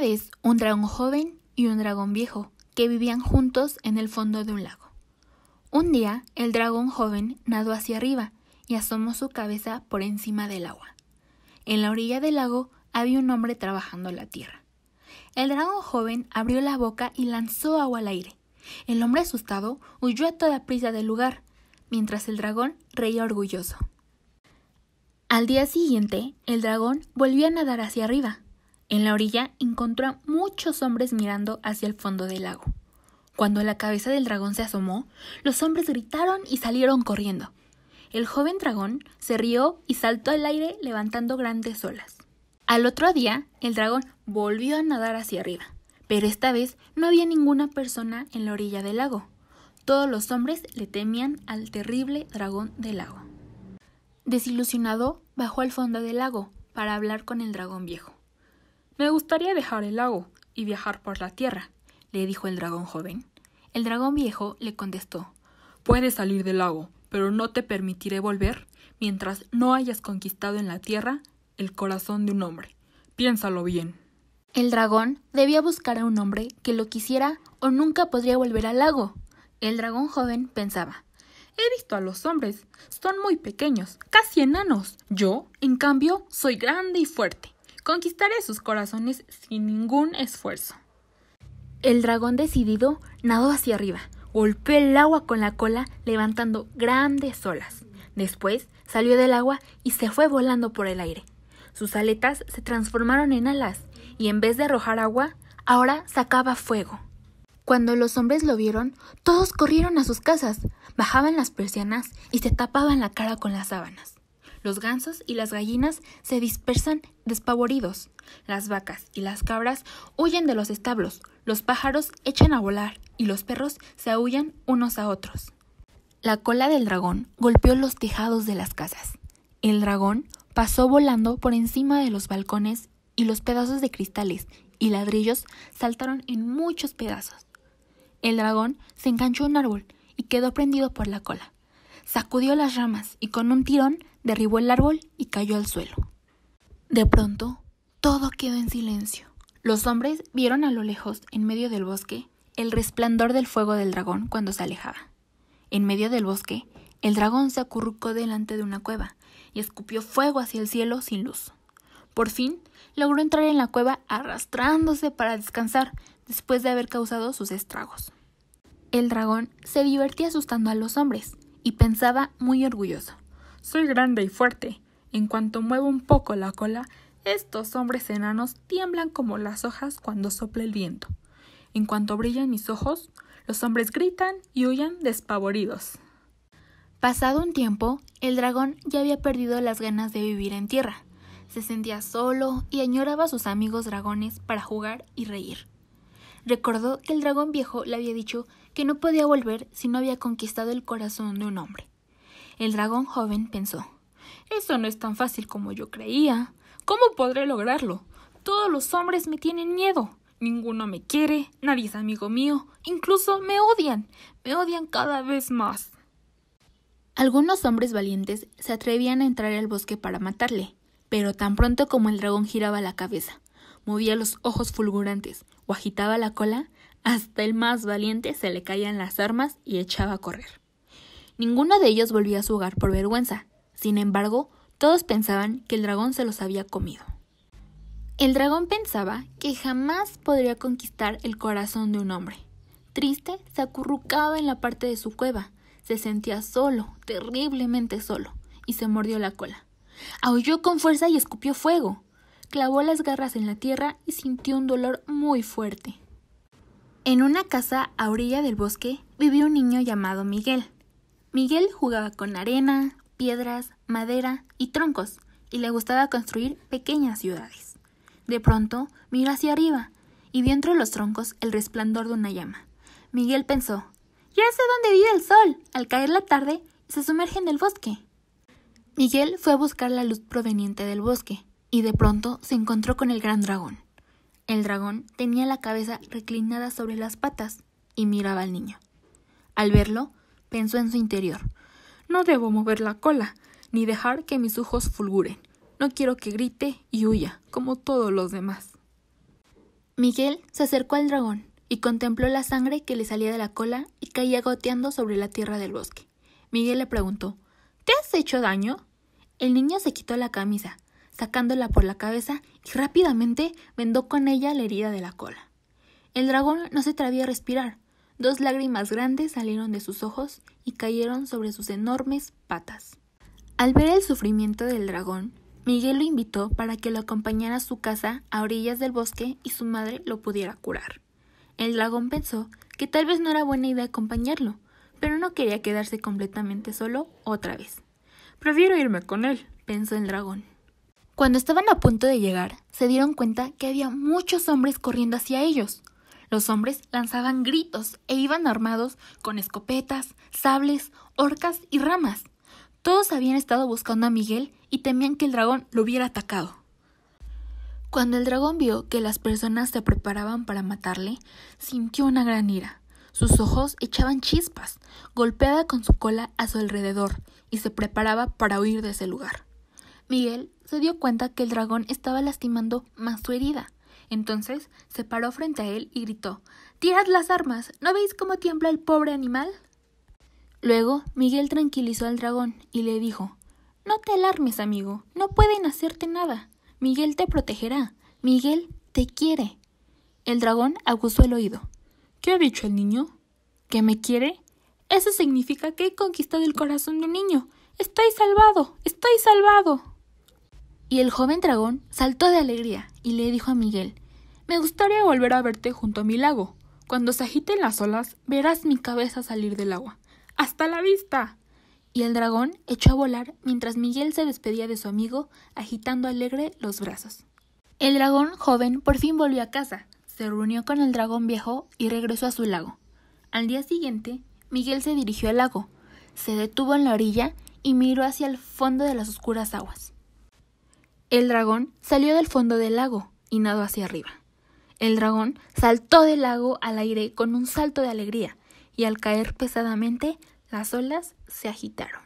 vez un dragón joven y un dragón viejo que vivían juntos en el fondo de un lago. Un día el dragón joven nadó hacia arriba y asomó su cabeza por encima del agua. En la orilla del lago había un hombre trabajando la tierra. El dragón joven abrió la boca y lanzó agua al aire. El hombre asustado huyó a toda prisa del lugar, mientras el dragón reía orgulloso. Al día siguiente, el dragón volvió a nadar hacia arriba, en la orilla encontró a muchos hombres mirando hacia el fondo del lago. Cuando la cabeza del dragón se asomó, los hombres gritaron y salieron corriendo. El joven dragón se rió y saltó al aire levantando grandes olas. Al otro día, el dragón volvió a nadar hacia arriba, pero esta vez no había ninguna persona en la orilla del lago. Todos los hombres le temían al terrible dragón del lago. Desilusionado, bajó al fondo del lago para hablar con el dragón viejo. Me gustaría dejar el lago y viajar por la tierra, le dijo el dragón joven. El dragón viejo le contestó Puedes salir del lago, pero no te permitiré volver mientras no hayas conquistado en la tierra el corazón de un hombre. Piénsalo bien. El dragón debía buscar a un hombre que lo quisiera o nunca podría volver al lago. El dragón joven pensaba He visto a los hombres. Son muy pequeños, casi enanos. Yo, en cambio, soy grande y fuerte conquistaré sus corazones sin ningún esfuerzo. El dragón decidido nadó hacia arriba, golpeó el agua con la cola levantando grandes olas. Después salió del agua y se fue volando por el aire. Sus aletas se transformaron en alas y en vez de arrojar agua, ahora sacaba fuego. Cuando los hombres lo vieron, todos corrieron a sus casas, bajaban las persianas y se tapaban la cara con las sábanas. Los gansos y las gallinas se dispersan despavoridos. Las vacas y las cabras huyen de los establos. Los pájaros echan a volar y los perros se aullan unos a otros. La cola del dragón golpeó los tejados de las casas. El dragón pasó volando por encima de los balcones y los pedazos de cristales y ladrillos saltaron en muchos pedazos. El dragón se enganchó a un árbol y quedó prendido por la cola sacudió las ramas y con un tirón derribó el árbol y cayó al suelo. De pronto, todo quedó en silencio. Los hombres vieron a lo lejos, en medio del bosque, el resplandor del fuego del dragón cuando se alejaba. En medio del bosque, el dragón se acurrucó delante de una cueva y escupió fuego hacia el cielo sin luz. Por fin, logró entrar en la cueva arrastrándose para descansar después de haber causado sus estragos. El dragón se divertía asustando a los hombres, y pensaba muy orgulloso. Soy grande y fuerte. En cuanto muevo un poco la cola, estos hombres enanos tiemblan como las hojas cuando sopla el viento. En cuanto brillan mis ojos, los hombres gritan y huyen despavoridos. Pasado un tiempo, el dragón ya había perdido las ganas de vivir en tierra. Se sentía solo y añoraba a sus amigos dragones para jugar y reír. Recordó que el dragón viejo le había dicho que no podía volver si no había conquistado el corazón de un hombre. El dragón joven pensó Eso no es tan fácil como yo creía. ¿Cómo podré lograrlo? Todos los hombres me tienen miedo. Ninguno me quiere, nadie es amigo mío, incluso me odian, me odian cada vez más. Algunos hombres valientes se atrevían a entrar al bosque para matarle, pero tan pronto como el dragón giraba la cabeza, movía los ojos fulgurantes o agitaba la cola, hasta el más valiente se le caían las armas y echaba a correr. Ninguno de ellos volvió a su hogar por vergüenza. Sin embargo, todos pensaban que el dragón se los había comido. El dragón pensaba que jamás podría conquistar el corazón de un hombre. Triste, se acurrucaba en la parte de su cueva. Se sentía solo, terriblemente solo, y se mordió la cola. Aulló con fuerza y escupió fuego. Clavó las garras en la tierra y sintió un dolor muy fuerte. En una casa a orilla del bosque vivía un niño llamado Miguel. Miguel jugaba con arena, piedras, madera y troncos, y le gustaba construir pequeñas ciudades. De pronto miró hacia arriba y vio entre los troncos el resplandor de una llama. Miguel pensó Ya sé dónde vive el sol. Al caer la tarde se sumerge en el bosque. Miguel fue a buscar la luz proveniente del bosque, y de pronto se encontró con el gran dragón. El dragón tenía la cabeza reclinada sobre las patas y miraba al niño. Al verlo, pensó en su interior. No debo mover la cola, ni dejar que mis ojos fulguren. No quiero que grite y huya, como todos los demás. Miguel se acercó al dragón y contempló la sangre que le salía de la cola y caía goteando sobre la tierra del bosque. Miguel le preguntó ¿Te has hecho daño? El niño se quitó la camisa sacándola por la cabeza y rápidamente vendó con ella la herida de la cola. El dragón no se atrevía a respirar. Dos lágrimas grandes salieron de sus ojos y cayeron sobre sus enormes patas. Al ver el sufrimiento del dragón, Miguel lo invitó para que lo acompañara a su casa a orillas del bosque y su madre lo pudiera curar. El dragón pensó que tal vez no era buena idea acompañarlo, pero no quería quedarse completamente solo otra vez. Prefiero irme con él, pensó el dragón. Cuando estaban a punto de llegar, se dieron cuenta que había muchos hombres corriendo hacia ellos. Los hombres lanzaban gritos e iban armados con escopetas, sables, orcas y ramas. Todos habían estado buscando a Miguel y temían que el dragón lo hubiera atacado. Cuando el dragón vio que las personas se preparaban para matarle, sintió una gran ira. Sus ojos echaban chispas, golpeaba con su cola a su alrededor, y se preparaba para huir de ese lugar. Miguel se dio cuenta que el dragón estaba lastimando más su herida. Entonces se paró frente a él y gritó Tirad las armas. ¿No veis cómo tiembla el pobre animal? Luego Miguel tranquilizó al dragón y le dijo No te alarmes, amigo. No pueden hacerte nada. Miguel te protegerá. Miguel te quiere. El dragón aguzó el oído. ¿Qué ha dicho el niño? ¿Que me quiere? Eso significa que he conquistado el corazón del niño. Estoy salvado. Estoy salvado. Y el joven dragón saltó de alegría y le dijo a Miguel, Me gustaría volver a verte junto a mi lago. Cuando se agiten las olas, verás mi cabeza salir del agua. ¡Hasta la vista! Y el dragón echó a volar mientras Miguel se despedía de su amigo, agitando alegre los brazos. El dragón joven por fin volvió a casa, se reunió con el dragón viejo y regresó a su lago. Al día siguiente, Miguel se dirigió al lago, se detuvo en la orilla y miró hacia el fondo de las oscuras aguas. El dragón salió del fondo del lago y nadó hacia arriba. El dragón saltó del lago al aire con un salto de alegría, y al caer pesadamente las olas se agitaron.